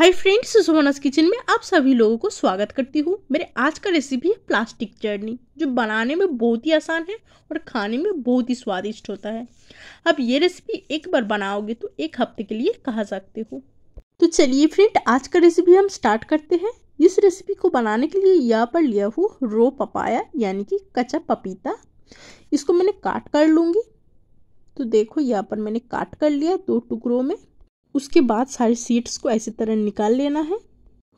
hi friends सुमनस kitchen में आप सभी लोगों को स्वागत करती हूँ मेरे आज का रेसिपी है प्लास्टिक चटनी जो बनाने में बहुत ही आसान है और खाने में बहुत ही स्वादिष्ट होता है अब ये रेसिपी एक बार बनाओगे तो एक हफ्ते के लिए कहा सकते हो तो चलिए फ्रेंड आज का रेसिपी हम स्टार्ट करते हैं इस रेसिपी को बनाने के लिए यहाँ पर लिया हूँ रो पपाया यानी कि कच्चा पपीता इसको मैंने काट कर लूँगी तो देखो यहाँ पर मैंने काट कर लिया दो टुकड़ों में उसके बाद सारे सीड्स को ऐसी तरह निकाल लेना है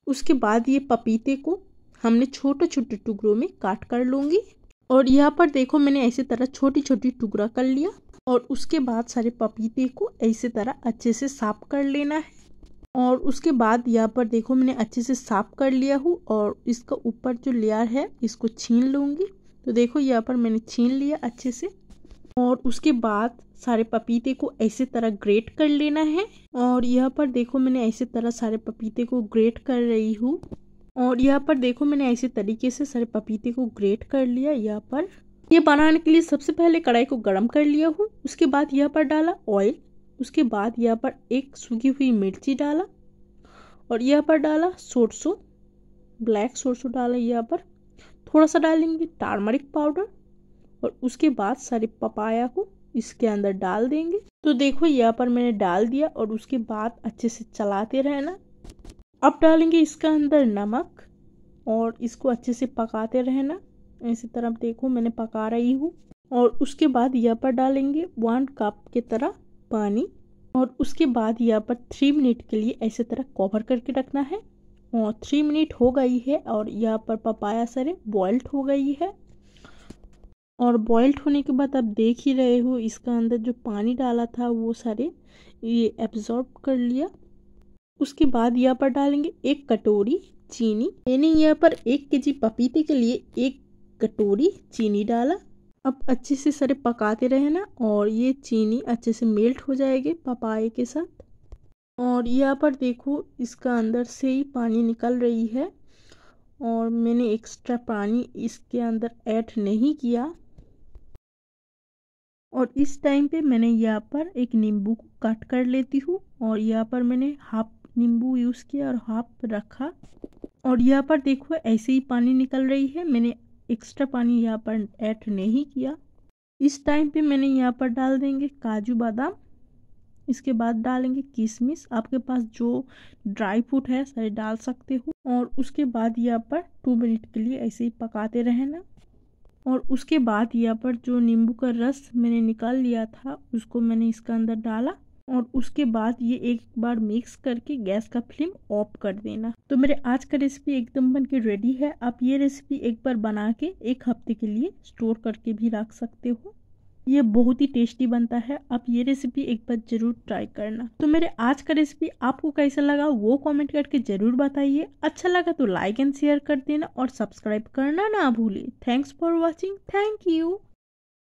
उसके बाद ये पपीते को हमने छोटे छोटे टुकड़ों में काट कर लूँगी और यहाँ पर देखो मैंने ऐसी तरह छोटी छोटी टुकड़ा कर लिया और उसके बाद सारे पपीते को ऐसे तरह अच्छे से साफ कर लेना है और उसके बाद यहाँ पर देखो मैंने अच्छे से साफ कर लिया हूँ और इसका ऊपर जो लेयर है इसको छीन लूँगी तो देखो यहाँ पर मैंने छीन लिया अच्छे से और उसके बाद सारे पपीते को ऐसे तरह ग्रेट कर लेना है और यहाँ पर देखो मैंने ऐसे तरह सारे पपीते को ग्रेट कर रही हूँ और यहाँ पर देखो मैंने ऐसे तरीके से सारे पपीते को ग्रेट कर लिया यहाँ पर ये बनाने के लिए सबसे पहले कढ़ाई को गर्म कर लिया हूँ उसके बाद यहाँ पर डाला ऑयल उसके बाद यहाँ पर एक सूखी हुई मिर्ची डाला और यहाँ पर डाला सोरसो ब्लैक सोरसो डाला यहाँ पर थोड़ा सा डालेंगे टार्मरिक पाउडर और उसके बाद सारे पपाया को इसके अंदर डाल देंगे तो देखो यहाँ पर मैंने डाल दिया और उसके बाद अच्छे से चलाते रहना अब डालेंगे इसका अंदर नमक और इसको अच्छे से पकाते रहना इसी तरह देखो मैंने पका रही हूँ और उसके बाद यहाँ पर डालेंगे वन कप के तरह पानी और उसके बाद यहाँ पर थ्री मिनट के लिए ऐसे तरह कवर करके रखना है और थ्री मिनट हो गई है और यहाँ पर पपाया सारे बॉइल्ड हो गई है और बॉइल्ड होने के बाद आप देख ही रहे हो इसका अंदर जो पानी डाला था वो सारे ये एब्जॉर्ब कर लिया उसके बाद यहाँ पर डालेंगे एक कटोरी चीनी मैंने यहाँ पर एक के जी पपीते के लिए एक कटोरी चीनी डाला अब अच्छे से सारे पकाते रहना और ये चीनी अच्छे से मेल्ट हो जाएगी पपाए के साथ और यहाँ पर देखो इसका अंदर से ही पानी निकल रही है और मैंने एक्स्ट्रा पानी इसके अंदर ऐड नहीं किया और इस टाइम पे मैंने यहाँ पर एक नींबू को कट कर लेती हूँ और यहाँ पर मैंने हाफ नींबू यूज़ किया और हाफ रखा और यहाँ पर देखो ऐसे ही पानी निकल रही है मैंने एक्स्ट्रा पानी यहाँ पर ऐड नहीं किया इस टाइम पे मैंने यहाँ पर डाल देंगे काजू बादाम इसके बाद डालेंगे किशमिश आपके पास जो ड्राई फ्रूट है सारे डाल सकते हो और उसके बाद यहाँ पर टू मिनट के लिए ऐसे ही पकाते रहना और उसके बाद यहाँ पर जो नींबू का रस मैंने निकाल लिया था उसको मैंने इसका अंदर डाला और उसके बाद ये एक बार मिक्स करके गैस का फ्लेम ऑफ कर देना तो मेरे आज का रेसिपी एकदम बन के रेडी है आप ये रेसिपी एक बार बना के एक हफ्ते के लिए स्टोर करके भी रख सकते हो ये बहुत ही टेस्टी बनता है आप ये रेसिपी एक बार जरूर ट्राई करना तो मेरे आज का रेसिपी आपको कैसा लगा वो कमेंट करके जरूर बताइए अच्छा लगा तो लाइक एंड शेयर कर देना और सब्सक्राइब करना ना भूले thanks for watching thank you